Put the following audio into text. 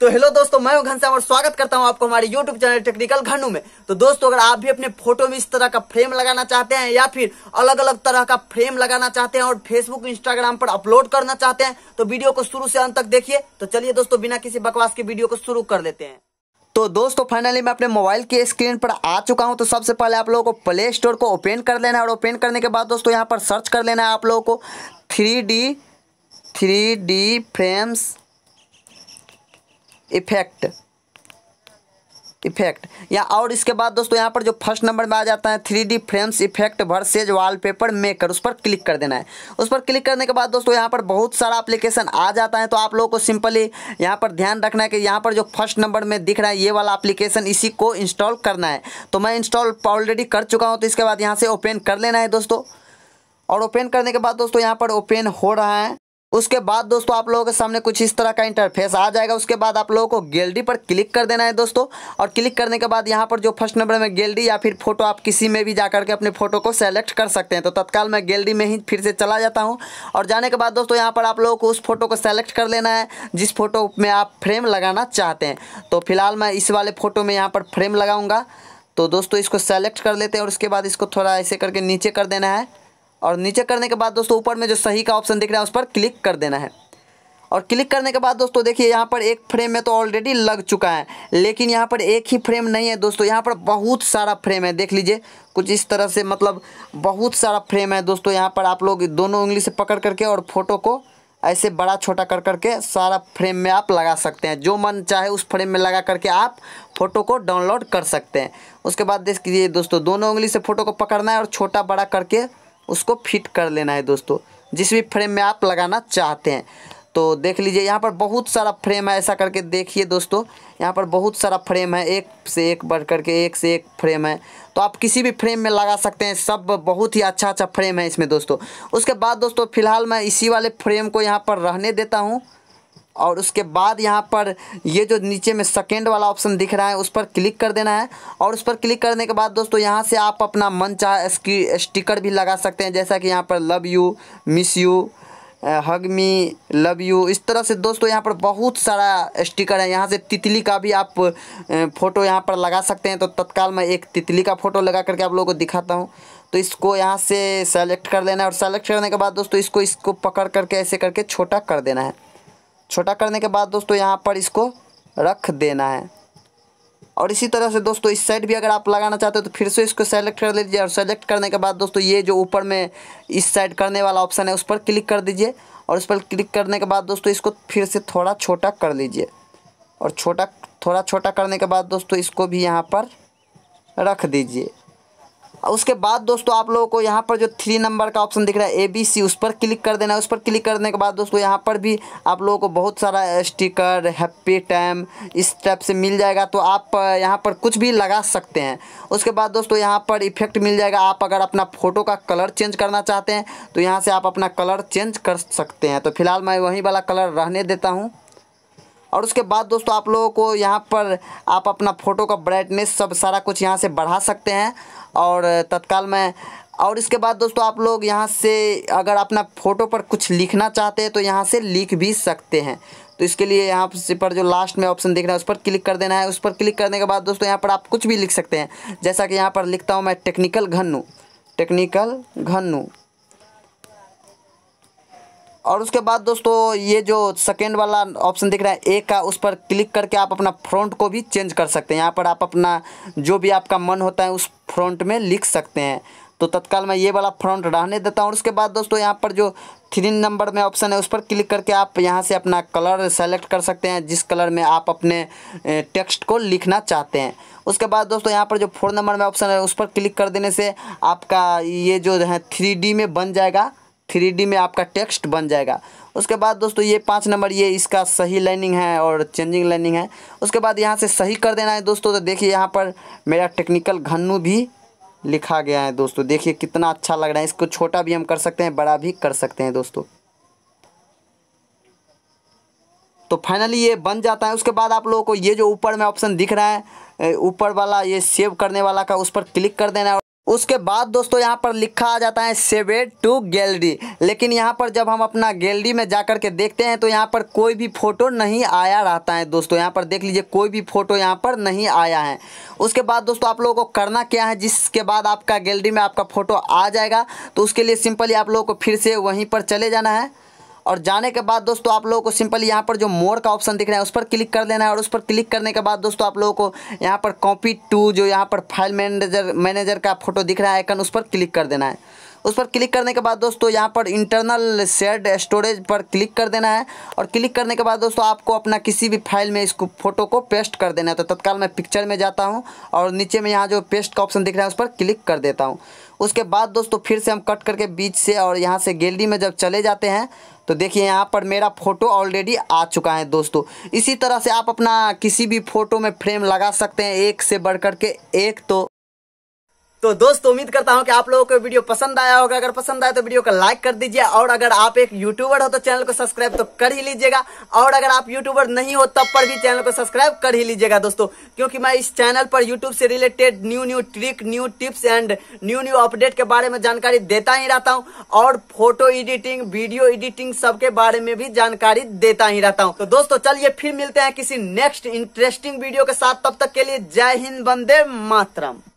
तो हेलो दोस्तों मैं हूं घनश्याम और स्वागत करता हूं आपको हमारे यूट्यूब चैनल टेक्निकल घनू में तो दोस्तों अगर आप भी अपने फोटो में इस तरह का फ्रेम लगाना चाहते हैं या फिर अलग अलग तरह का फ्रेम लगाना चाहते हैं और फेसबुक इंस्टाग्राम पर अपलोड करना चाहते हैं तो वीडियो को शुरू से अंत तक देखिए तो चलिए दोस्तों बिना किसी बकवास के वीडियो को शुरू कर देते हैं तो दोस्तों फाइनली मैं अपने मोबाइल के स्क्रीन पर आ चुका हूं तो सबसे पहले आप लोगों को प्ले स्टोर को ओपन कर लेना है और ओपन करने के बाद दोस्तों यहाँ पर सर्च कर लेना है आप लोगों को three D three D frames effect effect या और इसके बाद दोस्तों यहाँ पर जो फर्स्ट नंबर में आ जाता है three D frames effect versus wallpaper maker उस पर क्लिक कर देना है उस पर क्लिक करने के बाद दोस्तों यहाँ पर बहुत सारा एप्लीकेशन आ जाता है तो आप लोगों को सिंपली यहाँ पर ध्यान रखना है कि यहाँ पर जो फर्स्ट नंबर में दिख रहा है ये वाला एप्लीकेशन इसी को इंस्टॉल करना है तो मैं इंस्टॉल ऑलरेडी कर चुका हूँ तो इसके बाद यहाँ से ओपन कर लेना है दोस्तों और ओपन करने के बाद दोस्तों यहाँ पर ओपन हो रहा है उसके बाद दोस्तों आप लोगों के सामने कुछ इस तरह का इंटरफेस आ जाएगा उसके बाद आप लोगों को गैलरी पर क्लिक कर देना है दोस्तों और क्लिक करने के बाद यहाँ पर जो फर्स्ट नंबर में गैलरी या फिर फोटो आप किसी में भी जा करके अपने फोटो को सेलेक्ट कर सकते हैं तो तत्काल मैं गैलरी में ही फिर से चला जाता हूँ और जाने के बाद दोस्तों यहाँ पर आप लोगों को उस फोटो को सेलेक्ट कर लेना है जिस फोटो में आप फ्रेम लगाना चाहते हैं तो फिलहाल मैं इस वाले फ़ोटो में यहाँ पर फ्रेम लगाऊँगा तो दोस्तों इसको सेलेक्ट कर लेते हैं और उसके बाद इसको थोड़ा ऐसे करके नीचे कर देना है और नीचे करने के बाद दोस्तों ऊपर में जो सही का ऑप्शन दिख रहा है उस पर क्लिक कर देना है और क्लिक करने के बाद दोस्तों देखिए यहाँ पर एक फ्रेम में तो ऑलरेडी लग चुका है लेकिन यहाँ पर एक ही फ्रेम नहीं है दोस्तों यहाँ पर बहुत सारा फ्रेम है देख लीजिए कुछ इस तरह से मतलब बहुत सारा फ्रेम है दोस्तों यहाँ पर आप लोग दोनों उंगली से पकड़ करके और फोटो को ऐसे बड़ा छोटा कर करके सारा फ्रेम में आप लगा सकते हैं जो मन चाहे उस फ्रेम में लगा करके आप फ़ोटो को डाउनलोड कर सकते हैं उसके बाद देख लीजिए दोस्तों दोनों उंगली से फ़ोटो को पकड़ना है और छोटा बड़ा करके उसको फिट कर लेना है दोस्तों जिस भी फ्रेम में आप लगाना चाहते हैं तो देख लीजिए यहाँ पर बहुत सारा फ्रेम है ऐसा करके देखिए दोस्तों यहाँ पर बहुत सारा फ्रेम है एक से एक बढ़ करके एक से एक फ्रेम है तो आप किसी भी फ्रेम में लगा सकते हैं सब बहुत ही अच्छा अच्छा फ्रेम है इसमें दोस्तों उसके बाद दोस्तों फिलहाल मैं इसी वाले फ्रेम को यहाँ पर रहने देता हूँ और उसके बाद यहाँ पर ये जो नीचे में सेकेंड वाला ऑप्शन दिख रहा है उस पर क्लिक कर देना है और उस पर क्लिक करने के बाद दोस्तों यहाँ से आप अपना मन चाह स्टिकर भी लगा सकते हैं जैसा कि यहाँ पर love you miss you hug me love you इस तरह से दोस्तों यहाँ पर बहुत सारा स्टिकर है यहाँ से तितली का भी आप फ़ोटो यहाँ पर लगा सकते हैं तो तत्काल मैं एक तितली का फ़ोटो लगा करके आप लोगों को दिखाता हूँ तो इसको यहाँ से सेलेक्ट कर लेना है और सेलेक्ट करने के बाद दोस्तों इसको इसको पकड़ करके ऐसे करके छोटा कर देना है छोटा करने के बाद दोस्तों यहाँ पर इसको रख देना है और इसी तरह से दोस्तों इस साइड भी अगर आप लगाना चाहते हो तो फिर से इसको सेलेक्ट कर लीजिए और सेलेक्ट करने के बाद दोस्तों ये जो ऊपर में इस साइड करने वाला ऑप्शन है उस पर क्लिक कर दीजिए और उस पर क्लिक करने के बाद दोस्तों इसको फिर से थोड़ा छोटा कर लीजिए और छोटा थोड़ा छोटा करने के बाद दोस्तों इसको भी यहाँ पर रख दीजिए उसके बाद दोस्तों आप लोगों को यहाँ पर जो थ्री नंबर का ऑप्शन दिख रहा है ए बी सी उस पर क्लिक कर देना है उस पर क्लिक करने के बाद दोस्तों यहाँ पर भी आप लोगों को बहुत सारा स्टिकर हैप्पी टाइम इस टाइप से मिल जाएगा तो आप यहाँ पर कुछ भी लगा सकते हैं उसके बाद दोस्तों यहाँ पर इफेक्ट मिल जाएगा आप अगर अपना फ़ोटो का कलर चेंज करना चाहते हैं तो यहाँ से आप अपना कलर चेंज कर सकते हैं तो फिलहाल मैं वहीं वाला कलर रहने देता हूँ और उसके बाद दोस्तों आप लोगों को यहाँ पर आप अपना फ़ोटो का ब्राइटनेस सब सारा कुछ यहाँ से बढ़ा सकते हैं और तत्काल में और इसके बाद दोस्तों आप लोग यहाँ से अगर अपना फ़ोटो पर कुछ लिखना चाहते हैं तो यहाँ से लिख भी सकते हैं तो इसके लिए यहाँ से पर जो लास्ट में ऑप्शन देखना है उस पर क्लिक कर देना है उस पर क्लिक करने के बाद दोस्तों यहाँ पर आप कुछ भी लिख सकते हैं जैसा कि यहाँ पर लिखता हूँ मैं टेक्निकल घन्नू टेक्निकल घन्नू और उसके बाद दोस्तों ये जो सेकेंड वाला ऑप्शन दिख रहा है ए का उस पर क्लिक करके आप अपना फ्रॉन्ट को भी चेंज कर सकते हैं यहाँ पर आप अपना जो भी आपका मन होता है उस फ्रंट में लिख सकते हैं तो तत्काल मैं ये वाला फ्रॉन्ट रहने देता हूँ और उसके बाद दोस्तों यहाँ पर जो थ्री नंबर में ऑप्शन है उस पर क्लिक करके आप यहाँ से अपना कलर सेलेक्ट कर सकते हैं जिस कलर में आप अपने टेक्स्ट को लिखना चाहते हैं उसके बाद दोस्तों यहाँ पर जो फोर नंबर में ऑप्शन है उस पर क्लिक कर देने से आपका ये जो है थ्री में बन जाएगा थ्री में आपका टेक्स्ट बन जाएगा उसके बाद दोस्तों ये पाँच नंबर ये इसका सही लाइनिंग है और चेंजिंग लाइनिंग है उसके बाद यहाँ से सही कर देना है दोस्तों तो देखिए यहाँ पर मेरा टेक्निकल घन्नू भी लिखा गया है दोस्तों देखिए कितना अच्छा लग रहा है इसको छोटा भी हम कर सकते हैं बड़ा भी कर सकते हैं दोस्तों तो फाइनली ये बन जाता है उसके बाद आप लोगों को ये जो ऊपर में ऑप्शन दिख रहा है ऊपर वाला ये सेव करने वाला का उस पर क्लिक कर देना है उसके बाद दोस्तों यहाँ पर लिखा आ जाता है सेवेड टू गैलरी लेकिन यहाँ पर जब हम अपना गैलरी में जा कर के देखते हैं तो यहाँ पर कोई भी फ़ोटो नहीं आया रहता है दोस्तों यहाँ पर देख लीजिए कोई भी फ़ोटो यहाँ पर नहीं आया है उसके बाद दोस्तों आप लोगों को करना क्या है जिसके बाद आपका गैलरी में आपका फ़ोटो आ जाएगा तो उसके लिए सिंपली आप लोगों को फिर से वहीं पर चले जाना है और जाने के बाद दोस्तों आप लोगों को सिंपल यहाँ पर जो मोर का ऑप्शन दिख रहा है उस पर क्लिक कर देना है और उस पर क्लिक करने के बाद दोस्तों आप लोगों को यहाँ पर कॉपी टू जो यहाँ पर फाइल मैनेजर मैनेजर का फोटो दिख रहा है आइकन उस पर क्लिक कर देना है उस पर क्लिक करने के बाद दोस्तों यहाँ पर इंटरनल सेड स्टोरेज पर क्लिक कर देना है और क्लिक करने के बाद दोस्तों आपको अपना किसी भी फाइल में इसको फोटो को पेस्ट कर देना है तो तत्काल मैं पिक्चर में जाता हूँ और नीचे में यहाँ जो पेस्ट का ऑप्शन दिख रहा है उस पर क्लिक कर देता हूँ उसके बाद दोस्तों फिर से हम कट करके बीच से और यहाँ से गैलरी में जब चले जाते हैं तो देखिए यहाँ पर मेरा फ़ोटो ऑलरेडी आ चुका है दोस्तों इसी तरह से आप अपना किसी भी फ़ोटो में फ्रेम लगा सकते हैं एक से बढ़ के एक तो तो दोस्तों उम्मीद करता हूँ कि आप लोगों को वीडियो पसंद आया होगा अगर पसंद आया तो वीडियो को लाइक कर दीजिए और अगर आप एक यूट्यूबर हो तो चैनल को सब्सक्राइब तो कर ही लीजिएगा और अगर आप यूट्यूबर नहीं हो तब पर भी चैनल को सब्सक्राइब कर ही लीजिएगा दोस्तों क्योंकि मैं इस चैनल पर यूट्यूब से related new new trick new tips and new new update के बारे में जानकारी देता ही रहता हूँ और फोटो एडिटिंग वीडियो एडिटिंग सबके बारे में भी जानकारी देता ही रहता हूँ तो दोस्तों चलिए फिर मिलते हैं किसी नेक्स्ट इंटरेस्टिंग वीडियो के साथ तब तक के लिए जय हिंद बंदे मातरम